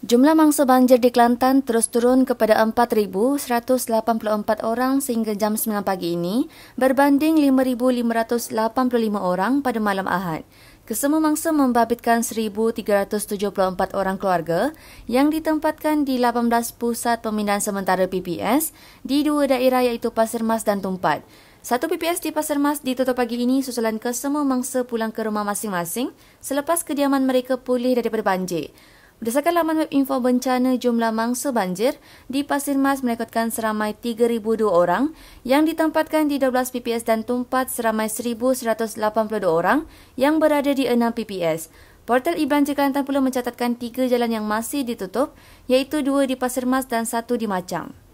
Jumlah mangsa banjir di Kelantan terus turun kepada 4,184 orang sehingga jam 9 pagi ini berbanding 5,585 orang pada malam Ahad. Kesemua mangsa membabitkan 1,374 orang keluarga yang ditempatkan di 18 pusat pemindahan sementara PPS di dua daerah iaitu Pasir Mas dan Tumpat. Satu PPS di Pasir Mas ditutup pagi ini susulan kesemua mangsa pulang ke rumah masing-masing selepas kediaman mereka pulih daripada banjir. Berdasarkan laman web info bencana jumlah mangsa banjir, di Pasir Mas merekodkan seramai 3,002 orang yang ditempatkan di 12 PPS dan tumpat seramai 1,182 orang yang berada di 6 PPS. Portal Iban Jakarta pula mencatatkan tiga jalan yang masih ditutup, iaitu dua di Pasir Mas dan satu di Macang.